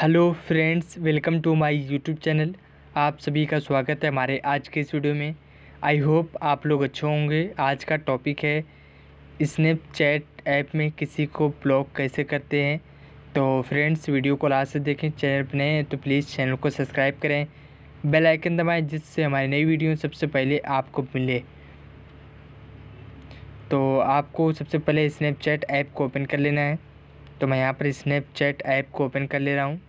hello friends welcome to my YouTube channel आप सभी का स्वागत है हमारे आज के इस वीडियो में आई होप आप लोग अच्छे होंगे आज का टॉपिक है स्नैपचैट ऐप में किसी को ब्लॉक कैसे करते हैं तो फ्रेंड्स वीडियो को लास्ट से देखें चैनल पर नए हैं तो प्लीज़ चैनल को सब्सक्राइब करें बेल आइकन दबाएं जिससे हमारी नई वीडियो सबसे पहले आपको मिले तो आपको सबसे पहले स्नैपचैट ऐप को ओपन कर लेना है तो मैं यहाँ पर स्नैपचैट ऐप को ओपन कर ले रहा हूँ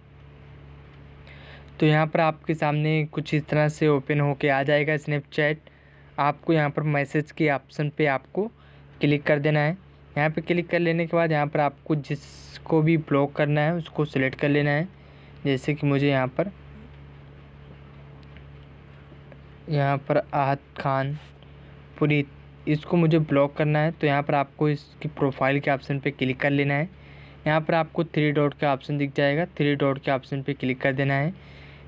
तो यहाँ पर आपके सामने कुछ इस तरह से ओपन होके आ जाएगा स्नैपचैट आपको यहाँ पर मैसेज के ऑप्शन पे आपको क्लिक कर देना है यहाँ पे क्लिक कर लेने के बाद यहाँ पर आपको जिसको भी ब्लॉक करना है उसको सिलेक्ट कर लेना है जैसे कि मुझे यहाँ पर यहाँ पर आहत खान पुरी इसको मुझे ब्लॉक करना है तो यहाँ पर आपको इसकी प्रोफाइल के ऑप्शन पे क्लिक कर लेना है यहाँ पर आपको थ्री डॉट का ऑप्शन दिख जाएगा थ्री डॉट के ऑप्शन पे क्लिक कर देना है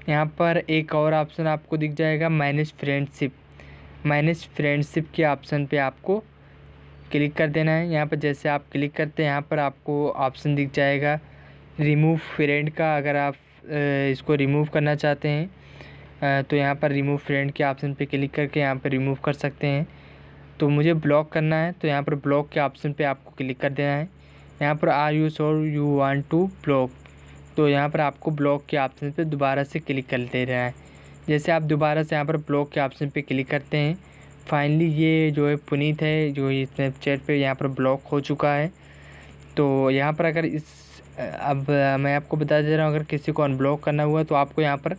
यहाँ पर एक और ऑप्शन आपको दिख जाएगा माइनस फ्रेंडशिप माइनस फ्रेंडशिप के ऑप्शन पे आपको क्लिक कर देना है यहाँ पर जैसे आप क्लिक करते हैं यहाँ पर आपको ऑप्शन दिख जाएगा रिमूव फ्रेंड का अगर आप इसको रिमूव करना चाहते हैं तो यहाँ पर रिमूव फ्रेंड के ऑप्शन पे क्लिक करके यहाँ पर रिमूव कर सकते हैं तो मुझे ब्लॉक करना है तो यहाँ पर ब्लॉक के ऑप्शन पे आपको क्लिक कर देना है यहाँ पर are you sure you want to block तो यहाँ पर आपको ब्लॉक के ऑप्शन पे दोबारा से क्लिक कर दे रहा है जैसे आप दोबारा से यहाँ पर ब्लॉक के ऑप्शन पे क्लिक करते हैं फाइनली ये जो है पुनीत है जो ये स्नैपचैट पे यहाँ पर ब्लॉक हो चुका है तो यहाँ पर अगर इस अब मैं आपको बता दे रहा हूँ अगर किसी को अनब्लॉक करना हुआ तो आपको यहाँ पर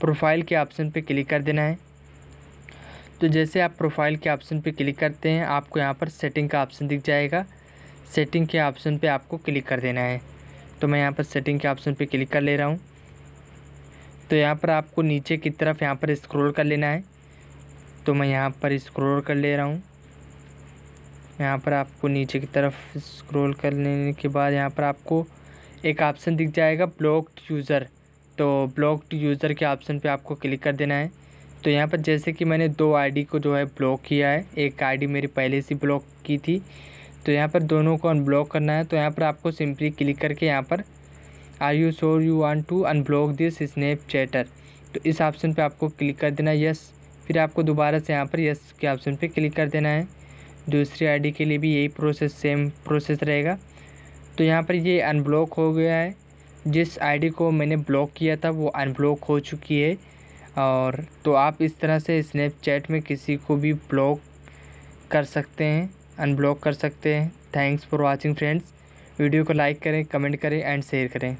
प्रोफाइल के ऑप्शन पर क्लिक कर देना है तो जैसे आप प्रोफाइल के ऑप्शन पर क्लिक करते हैं आपको यहाँ पर सेटिंग का ऑप्शन दिख जाएगा सेटिंग के ऑप्शन पे आपको क्लिक कर देना है तो मैं यहाँ पर सेटिंग के ऑप्शन पे क्लिक कर ले रहा हूँ तो यहाँ पर आपको नीचे की तरफ यहाँ पर स्क्रॉल कर लेना है तो मैं यहाँ पर स्क्रॉल कर ले रहा हूँ यहाँ पर आपको नीचे की तरफ स्क्रॉल कर लेने के बाद यहाँ पर आपको एक ऑप्शन दिख जाएगा ब्लॉक्ड यूज़र तो ब्लॉक्ड यूज़र के ऑप्शन पे आपको क्लिक कर देना है तो यहाँ पर जैसे कि मैंने दो आईडी को जो है ब्लॉक किया है एक आईडी मेरी पहले से ब्लॉक की थी तो यहाँ पर दोनों को अनब्लॉक करना है तो यहाँ पर आपको सिंपली क्लिक करके यहाँ पर are you sure you want to unblock this snapchatter तो इस ऑप्शन पे आपको क्लिक कर देना है यस फिर आपको दोबारा से यहाँ पर यस के ऑप्शन पे क्लिक कर देना है दूसरी आईडी के लिए भी यही प्रोसेस सेम प्रोसेस रहेगा तो यहाँ पर ये अनब्लॉक हो गया है जिस आईडी को मैंने ब्लॉक किया था वो अनब्लॉक हो चुकी है और तो आप इस तरह से स्नैपचैट में किसी को भी ब्लॉक कर सकते हैं अनब्लॉक कर सकते हैं thanks for watching friends video को लाइक करें कमेंट करें एंड शेयर करें